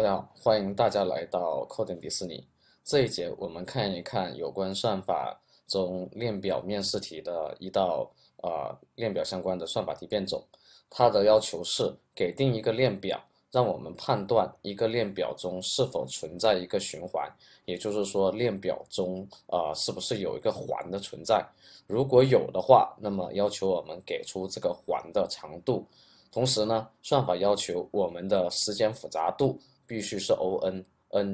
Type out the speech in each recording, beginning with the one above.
大家好，欢迎大家来到 c o 扣点迪士尼。这一节我们看一看有关算法中链表面试题的一道呃链表相关的算法题变种。它的要求是给定一个链表，让我们判断一个链表中是否存在一个循环，也就是说链表中呃是不是有一个环的存在。如果有的话，那么要求我们给出这个环的长度。同时呢，算法要求我们的时间复杂度。必须是 O(n)，n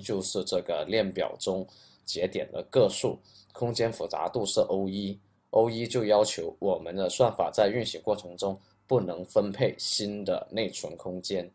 就是这个链表中节点的个数。空间复杂度是 O(1)，O(1) 就要求我们的算法在运行过程中不能分配新的内存空间。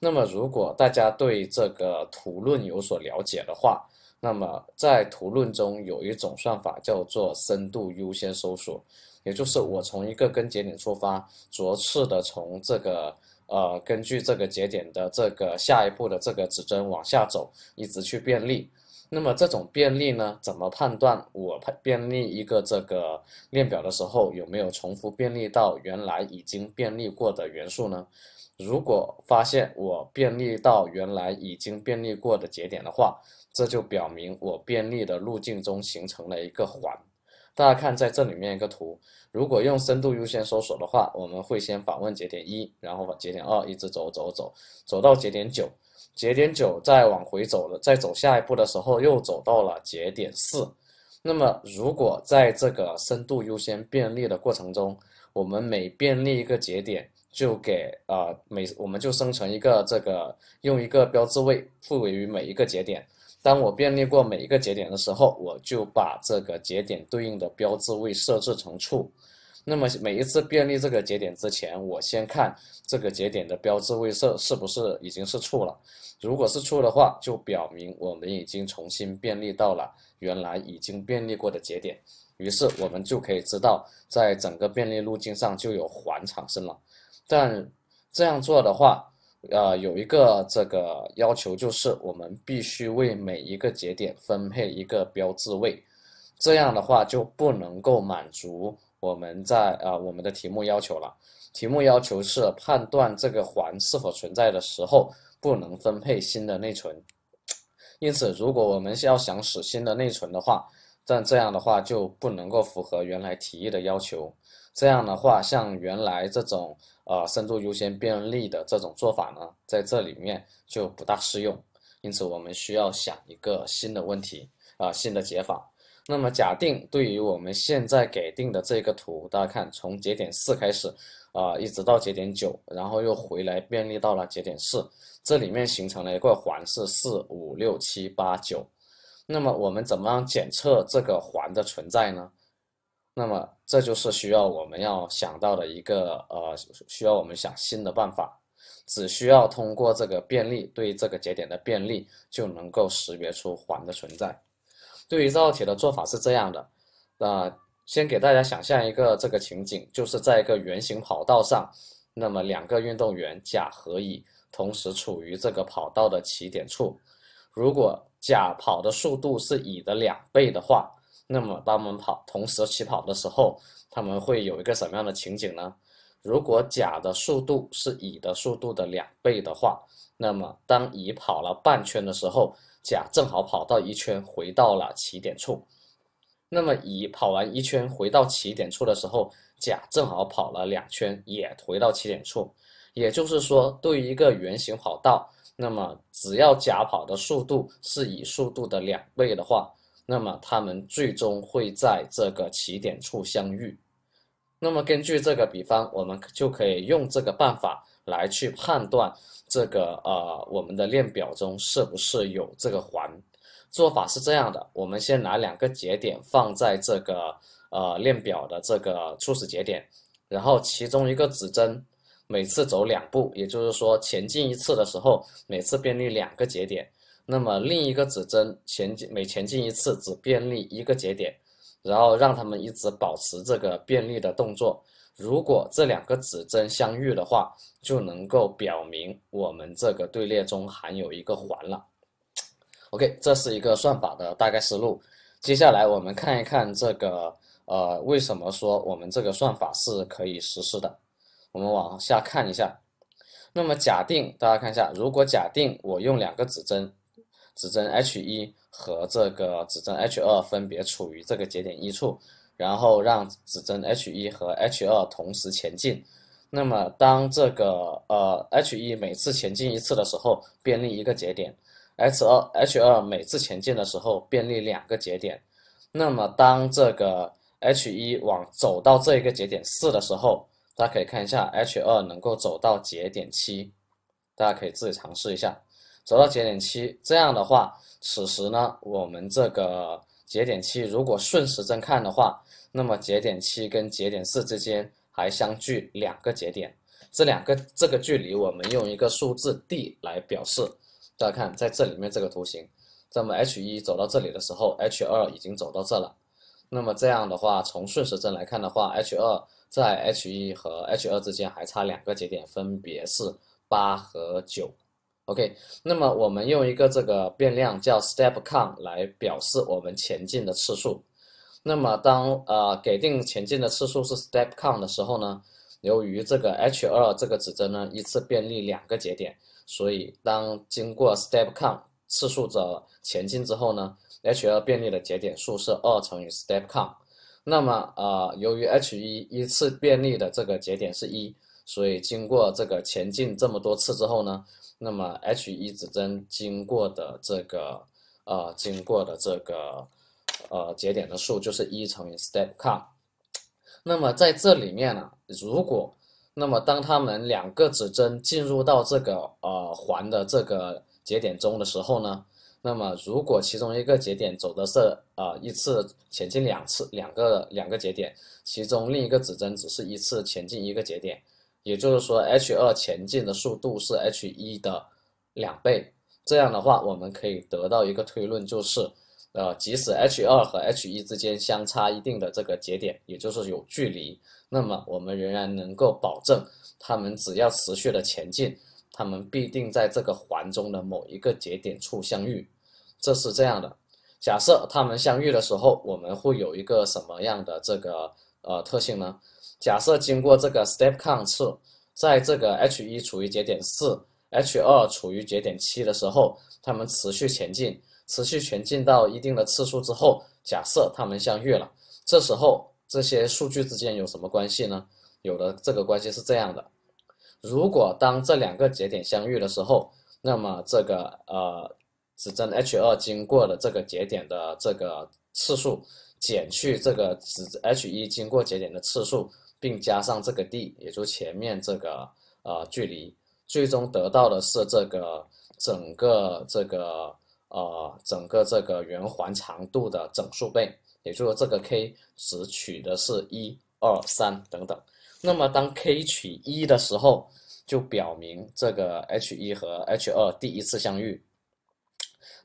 那么，如果大家对这个图论有所了解的话，那么在图论中有一种算法叫做深度优先搜索，也就是我从一个根节点出发，逐次的从这个。呃，根据这个节点的这个下一步的这个指针往下走，一直去便利。那么这种便利呢，怎么判断我便利一个这个链表的时候有没有重复便利到原来已经便利过的元素呢？如果发现我便利到原来已经便利过的节点的话，这就表明我便利的路径中形成了一个环。大家看，在这里面一个图，如果用深度优先搜索的话，我们会先访问节点一，然后把节点二一直走走走，走到节点九，节点九再往回走了，再走下一步的时候又走到了节点四。那么，如果在这个深度优先便利的过程中，我们每便利一个节点，就给啊每我们就生成一个这个用一个标志位赋予于每一个节点。当我便利过每一个节点的时候，我就把这个节点对应的标志位设置成处。那么每一次便利这个节点之前，我先看这个节点的标志位设是不是已经是处了。如果是处的话，就表明我们已经重新便利到了原来已经便利过的节点，于是我们就可以知道在整个便利路径上就有环产生了。但这样做的话，呃，有一个这个要求就是我们必须为每一个节点分配一个标志位，这样的话就不能够满足我们在啊我们的题目要求了。题目要求是判断这个环是否存在的时候不能分配新的内存，因此如果我们要想使新的内存的话，但这样的话就不能够符合原来提议的要求。这样的话，像原来这种呃深度优先便利的这种做法呢，在这里面就不大适用。因此，我们需要想一个新的问题啊，新的解法。那么，假定对于我们现在给定的这个图，大家看，从节点四开始啊，一直到节点九，然后又回来便利到了节点四，这里面形成了一个环是四五六七八九。那么，我们怎么样检测这个环的存在呢？那么，这就是需要我们要想到的一个呃，需要我们想新的办法，只需要通过这个便利对这个节点的便利，就能够识别出环的存在。对于这道题的做法是这样的，那先给大家想象一个这个情景，就是在一个圆形跑道上，那么两个运动员甲和乙同时处于这个跑道的起点处，如果甲跑的速度是乙的两倍的话。那么，当我们跑同时起跑的时候，他们会有一个什么样的情景呢？如果甲的速度是乙的速度的两倍的话，那么当乙跑了半圈的时候，甲正好跑到一圈，回到了起点处。那么，乙跑完一圈回到起点处的时候，甲正好跑了两圈，也回到起点处。也就是说，对于一个圆形跑道，那么只要甲跑的速度是乙速度的两倍的话。那么他们最终会在这个起点处相遇。那么根据这个比方，我们就可以用这个办法来去判断这个呃我们的链表中是不是有这个环。做法是这样的：我们先拿两个节点放在这个呃链表的这个初始节点，然后其中一个指针每次走两步，也就是说前进一次的时候，每次便利两个节点。那么另一个指针前进，每前进一次只便利一个节点，然后让他们一直保持这个便利的动作。如果这两个指针相遇的话，就能够表明我们这个队列中含有一个环了。OK，这是一个算法的大概思路。接下来我们看一看这个，呃，为什么说我们这个算法是可以实施的？我们往下看一下。那么假定大家看一下，如果假定我用两个指针。指针 h 一和这个指针 h 二分别处于这个节点一处，然后让指针 h 一和 h 二同时前进。那么当这个呃 h 一每次前进一次的时候，便利一个节点；h 二 h 二每次前进的时候，便利两个节点。那么当这个 h 一往走到这一个节点四的时候，大家可以看一下 h 二能够走到节点七。大家可以自己尝试一下。走到节点七，这样的话，此时呢，我们这个节点七如果顺时针看的话，那么节点七跟节点四之间还相距两个节点，这两个这个距离我们用一个数字 d 来表示。大家看，在这里面这个图形，那么 H 一走到这里的时候，H 二已经走到这了。那么这样的话，从顺时针来看的话，H 二在 H 一和 H 二之间还差两个节点，分别是八和九。OK，那么我们用一个这个变量叫 step count 来表示我们前进的次数。那么当呃给定前进的次数是 step count 的时候呢，由于这个 H 二这个指针呢依次便利两个节点，所以当经过 step count 次数的前进之后呢，H 二便利的节点数是二乘以 step count。那么呃由于 H 一依次便利的这个节点是一，所以经过这个前进这么多次之后呢。那么 h 一指针经过的这个呃经过的这个呃节点的数就是一乘以 step count。那么在这里面呢，如果那么当它们两个指针进入到这个呃环的这个节点中的时候呢，那么如果其中一个节点走的是呃一次前进两次，两个两个节点，其中另一个指针只是一次前进一个节点。也就是说，H2 前进的速度是 H1 的两倍。这样的话，我们可以得到一个推论，就是，呃，即使 H2 和 H1 之间相差一定的这个节点，也就是有距离，那么我们仍然能够保证，他们只要持续的前进，他们必定在这个环中的某一个节点处相遇。这是这样的。假设他们相遇的时候，我们会有一个什么样的这个呃特性呢？假设经过这个 step count 次，在这个 h 一处于节点四，h 二处于节点七的时候，它们持续前进，持续前进到一定的次数之后，假设它们相遇了。这时候这些数据之间有什么关系呢？有的，这个关系是这样的：如果当这两个节点相遇的时候，那么这个呃指针 h 二经过的这个节点的这个次数，减去这个指 h 一经过节点的次数。并加上这个 d，也就前面这个呃距离，最终得到的是这个整个这个呃整个这个圆环长度的整数倍，也就是这个 k 只取的是一二三等等。那么当 k 取一的时候，就表明这个 h1 和 h2 第一次相遇。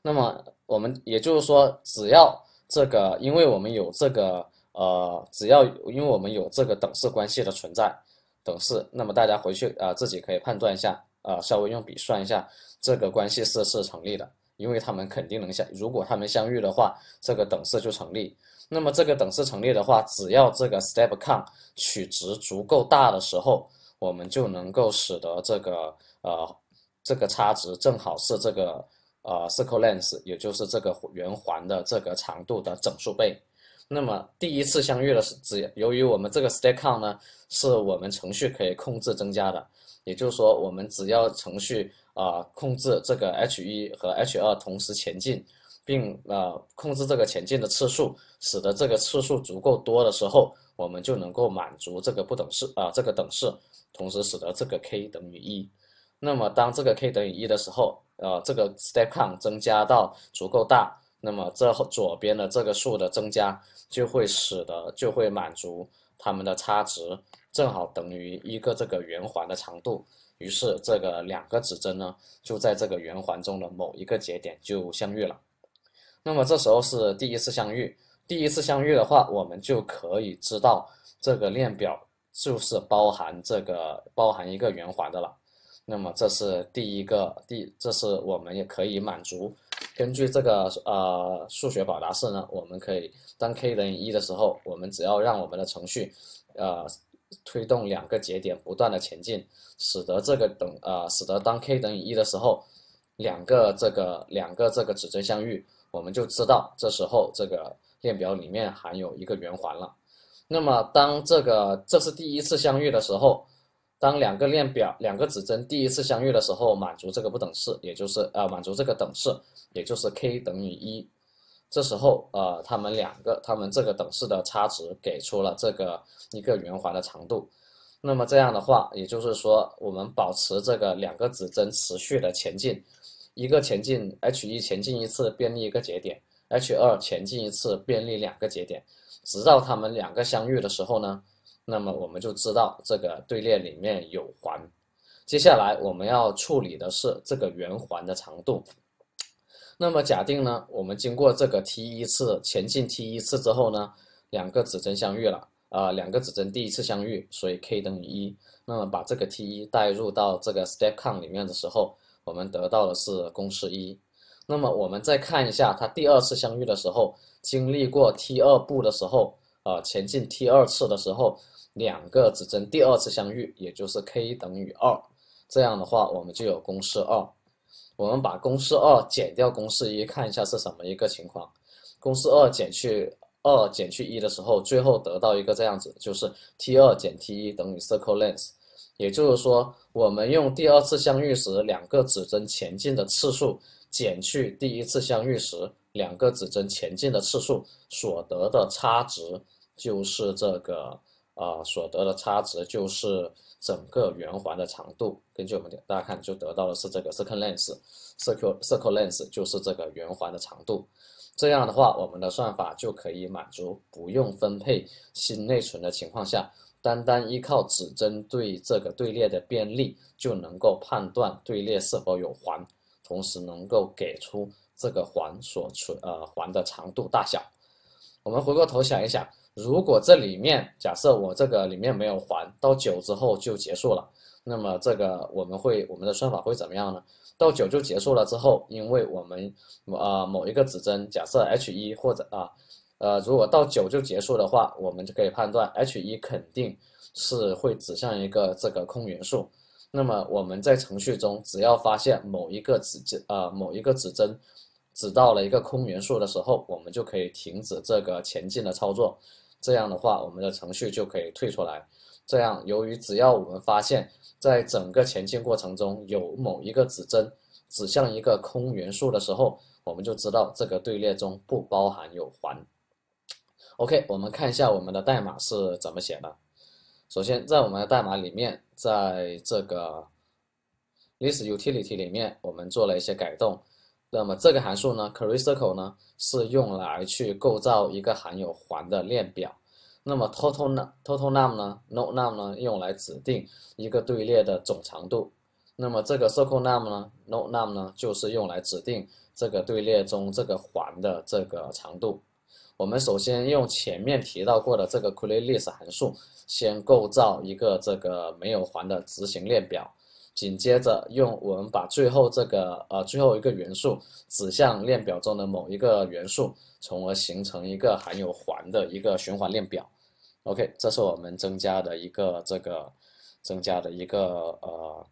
那么我们也就是说，只要这个，因为我们有这个。呃，只要因为我们有这个等式关系的存在，等式，那么大家回去啊自己可以判断一下，啊，稍微用笔算一下，这个关系式是成立的，因为他们肯定能相，如果他们相遇的话，这个等式就成立。那么这个等式成立的话，只要这个 step count 取值足够大的时候，我们就能够使得这个呃这个差值正好是这个呃 circle length，也就是这个圆环的这个长度的整数倍。那么第一次相遇的是，只由于我们这个 step count 呢，是我们程序可以控制增加的，也就是说，我们只要程序啊控制这个 h 一和 h 二同时前进，并呃控制这个前进的次数，使得这个次数足够多的时候，我们就能够满足这个不等式啊这个等式，同时使得这个 k 等于一。那么当这个 k 等于一的时候，呃，这个 step count 增加到足够大。那么这左边的这个数的增加就会使得就会满足它们的差值正好等于一个这个圆环的长度，于是这个两个指针呢就在这个圆环中的某一个节点就相遇了。那么这时候是第一次相遇，第一次相遇的话，我们就可以知道这个链表就是包含这个包含一个圆环的了。那么这是第一个，第这是我们也可以满足。根据这个呃数学表达式呢，我们可以当 k 等于一的时候，我们只要让我们的程序呃推动两个节点不断的前进，使得这个等呃使得当 k 等于一的时候，两个这个两个这个指针相遇，我们就知道这时候这个链表里面含有一个圆环了。那么当这个这是第一次相遇的时候。当两个链表两个指针第一次相遇的时候，满足这个不等式，也就是呃满足这个等式，也就是 k 等于一。这时候呃他们两个他们这个等式的差值给出了这个一个圆环的长度。那么这样的话，也就是说我们保持这个两个指针持续的前进，一个前进 h 一前进一次便利一个节点，h 二前进一次便利两个节点，直到他们两个相遇的时候呢？那么我们就知道这个队列里面有环，接下来我们要处理的是这个圆环的长度。那么假定呢，我们经过这个 t 一次前进 t 一次之后呢，两个指针相遇了啊，两个指针第一次相遇，所以 k 等于一。那么把这个 t 一代入到这个 step count 里面的时候，我们得到的是公式一。那么我们再看一下它第二次相遇的时候，经历过 t 二步的时候，啊，前进 t 二次的时候。两个指针第二次相遇，也就是 k 等于二，这样的话，我们就有公式二。我们把公式二减掉公式一，看一下是什么一个情况。公式二减去二减去一的时候，最后得到一个这样子，就是 t 二减 t 一等于 circle length。也就是说，我们用第二次相遇时两个指针前进的次数减去第一次相遇时两个指针前进的次数，所得的差值就是这个。啊，所得的差值就是整个圆环的长度。根据我们大家看，就得到的是这个 circle lens，circle circle lens 就是这个圆环的长度。这样的话，我们的算法就可以满足不用分配新内存的情况下，单单依靠指针对这个队列的便利，就能够判断队列是否有环，同时能够给出这个环所存呃环的长度大小。我们回过头想一想，如果这里面假设我这个里面没有还到九之后就结束了，那么这个我们会我们的算法会怎么样呢？到九就结束了之后，因为我们啊某一个指针假设 h 一或者啊呃如果到九就结束的话，我们就可以判断 h 一肯定是会指向一个这个空元素。那么我们在程序中只要发现某一个指针啊某一个指针。指到了一个空元素的时候，我们就可以停止这个前进的操作。这样的话，我们的程序就可以退出来。这样，由于只要我们发现，在整个前进过程中有某一个指针指向一个空元素的时候，我们就知道这个队列中不包含有环。OK，我们看一下我们的代码是怎么写的。首先，在我们的代码里面，在这个 List Utility 里面，我们做了一些改动。那么这个函数呢，create circle 呢是用来去构造一个含有环的链表。那么 total total num 呢，no e num 呢用来指定一个队列的总长度。那么这个 circle num 呢，no e num 呢就是用来指定这个队列中这个环的这个长度。我们首先用前面提到过的这个 c u e a y list 函数先构造一个这个没有环的执行链表。紧接着用我们把最后这个呃最后一个元素指向链表中的某一个元素，从而形成一个含有环的一个循环链表。OK，这是我们增加的一个这个增加的一个呃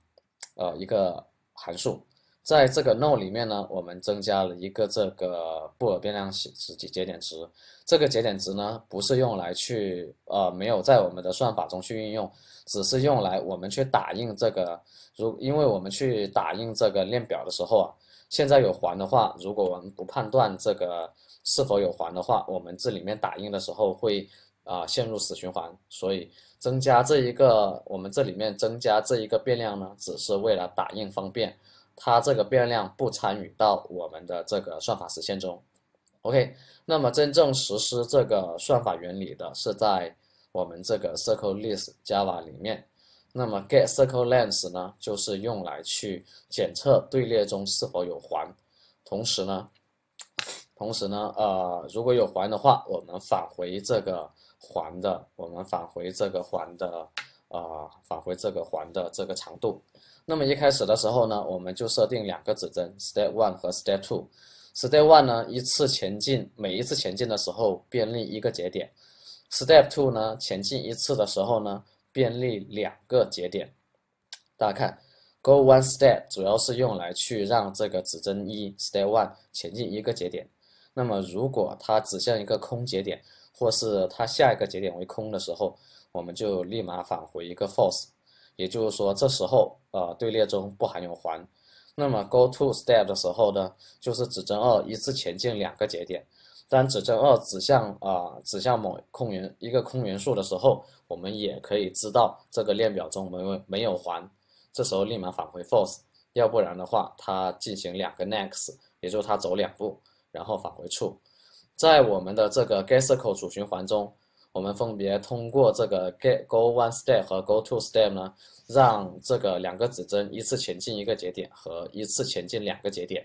呃一个函数。在这个 no 里面呢，我们增加了一个这个布尔变量值值节点值。这个节点值呢，不是用来去呃没有在我们的算法中去运用，只是用来我们去打印这个。如因为我们去打印这个链表的时候啊，现在有环的话，如果我们不判断这个是否有环的话，我们这里面打印的时候会啊陷入死循环。所以增加这一个我们这里面增加这一个变量呢，只是为了打印方便。它这个变量不参与到我们的这个算法实现中，OK。那么真正实施这个算法原理的是在我们这个 CircleList Java 里面。那么 get CircleLength 呢，就是用来去检测队列中是否有环，同时呢，同时呢，呃，如果有环的话，我们返回这个环的，我们返回这个环的，呃，返回这个环的这个长度。那么一开始的时候呢，我们就设定两个指针，step one 和 step two。step one 呢，一次前进，每一次前进的时候便利一个节点。step two 呢，前进一次的时候呢，便利两个节点。大家看，go one step 主要是用来去让这个指针一 step one 前进一个节点。那么如果它指向一个空节点，或是它下一个节点为空的时候，我们就立马返回一个 false。也就是说，这时候呃队列中不含有环，那么 go to step 的时候呢，就是指针二依次前进两个节点。当指针二指向啊指向某空元一个空元素的时候，我们也可以知道这个链表中没有没有环，这时候立马返回 false。要不然的话，它进行两个 next，也就是它走两步，然后返回 true。在我们的这个 g e s c i r l 主循环中。我们分别通过这个 get go one step 和 go two step 呢，让这个两个指针依次前进一个节点和依次前进两个节点。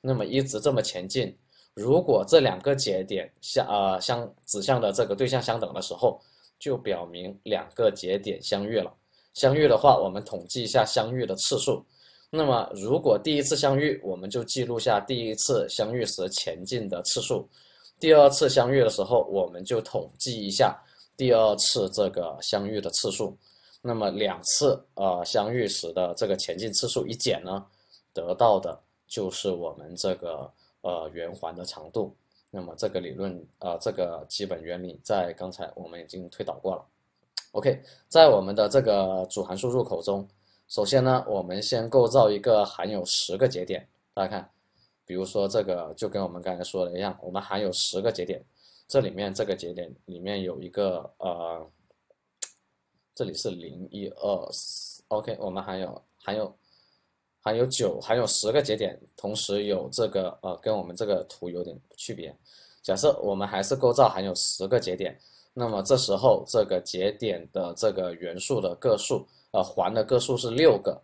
那么一直这么前进，如果这两个节点相呃相指向的这个对象相等的时候，就表明两个节点相遇了。相遇的话，我们统计一下相遇的次数。那么如果第一次相遇，我们就记录下第一次相遇时前进的次数。第二次相遇的时候，我们就统计一下第二次这个相遇的次数，那么两次呃相遇时的这个前进次数一减呢，得到的就是我们这个呃圆环的长度。那么这个理论呃这个基本原理在刚才我们已经推导过了。OK，在我们的这个主函数入口中，首先呢我们先构造一个含有十个节点，大家看。比如说，这个就跟我们刚才说的一样，我们含有十个节点，这里面这个节点里面有一个，呃，这里是零一二四，OK，我们还有还有还有九，还有十个节点，同时有这个，呃，跟我们这个图有点区别。假设我们还是构造含有十个节点，那么这时候这个节点的这个元素的个数，呃，环的个数是六个，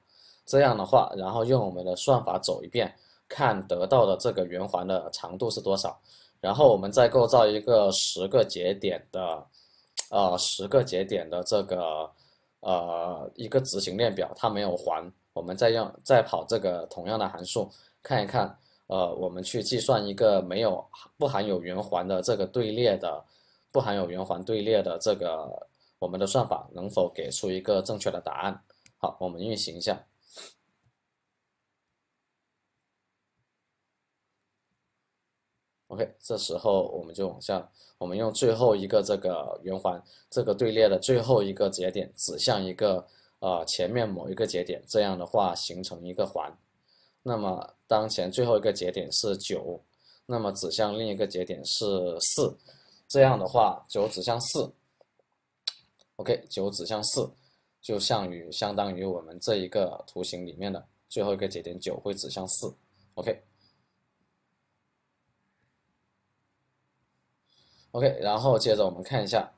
这样的话，然后用我们的算法走一遍。看得到的这个圆环的长度是多少？然后我们再构造一个十个节点的，呃，十个节点的这个，呃，一个执行链表，它没有环。我们再用再跑这个同样的函数，看一看，呃，我们去计算一个没有不含有圆环的这个队列的，不含有圆环队列的这个，我们的算法能否给出一个正确的答案？好，我们运行一下。OK，这时候我们就往下，我们用最后一个这个圆环，这个队列的最后一个节点指向一个呃前面某一个节点，这样的话形成一个环。那么当前最后一个节点是九，那么指向另一个节点是四，这样的话九指向四，OK，九指向四，就相于相当于我们这一个图形里面的最后一个节点九会指向四，OK。OK，然后接着我们看一下，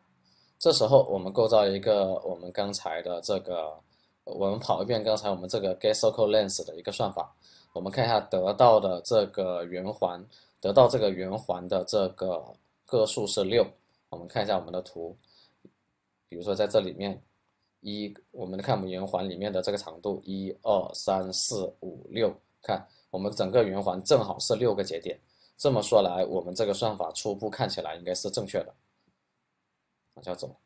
这时候我们构造一个我们刚才的这个，我们跑一遍刚才我们这个 get circle lens 的一个算法，我们看一下得到的这个圆环，得到这个圆环的这个个数是六。我们看一下我们的图，比如说在这里面一，我们看我们圆环里面的这个长度，一二三四五六，看我们整个圆环正好是六个节点。这么说来，我们这个算法初步看起来应该是正确的。往下走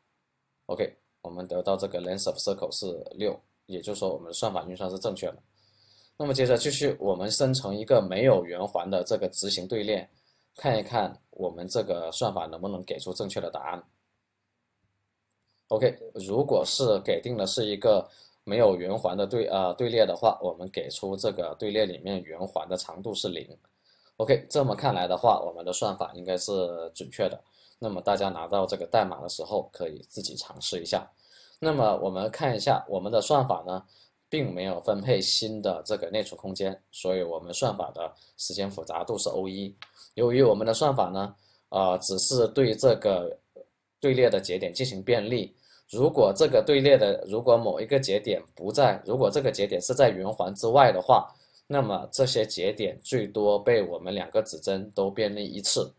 ，OK，我们得到这个 length of circle 是六，也就是说我们算法运算是正确的。那么接着继续，我们生成一个没有圆环的这个执行队列，看一看我们这个算法能不能给出正确的答案。OK，如果是给定的是一个没有圆环的队呃队列的话，我们给出这个队列里面圆环的长度是零。OK，这么看来的话，我们的算法应该是准确的。那么大家拿到这个代码的时候，可以自己尝试一下。那么我们看一下，我们的算法呢，并没有分配新的这个内存空间，所以我们算法的时间复杂度是 O 一。由于我们的算法呢，呃，只是对这个队列的节点进行便利。如果这个队列的如果某一个节点不在，如果这个节点是在圆环之外的话。那么这些节点最多被我们两个指针都便利一次。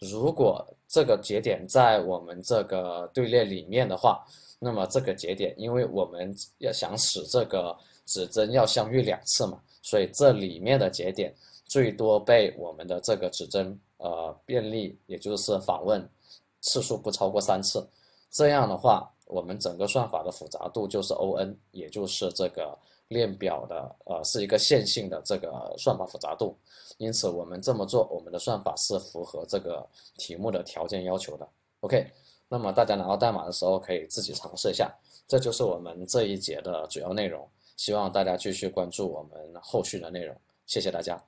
如果这个节点在我们这个队列里面的话，那么这个节点，因为我们要想使这个指针要相遇两次嘛，所以这里面的节点最多被我们的这个指针呃便利，也就是访问次数不超过三次。这样的话，我们整个算法的复杂度就是 O(N)，也就是这个。链表的呃是一个线性的这个算法复杂度，因此我们这么做，我们的算法是符合这个题目的条件要求的。OK，那么大家拿到代码的时候可以自己尝试一下，这就是我们这一节的主要内容，希望大家继续关注我们后续的内容，谢谢大家。